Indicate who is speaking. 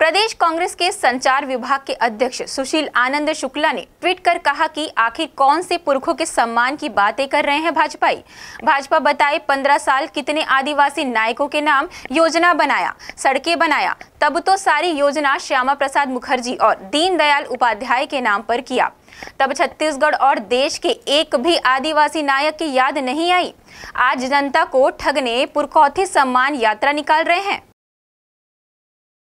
Speaker 1: प्रदेश कांग्रेस के संचार विभाग के अध्यक्ष सुशील आनंद शुक्ला ने ट्वीट कर कहा कि आखिर कौन से पुरखों के सम्मान की बातें कर रहे हैं भाजपाई भाजपा बताए पंद्रह साल कितने आदिवासी नायकों के नाम योजना बनाया सड़कें बनाया तब तो सारी योजना श्यामा प्रसाद मुखर्जी और दीनदयाल उपाध्याय के नाम पर किया तब छत्तीसगढ़ और देश के एक भी आदिवासी नायक की याद नहीं आई आज जनता को ठगने पुरखौथी सम्मान यात्रा निकाल रहे हैं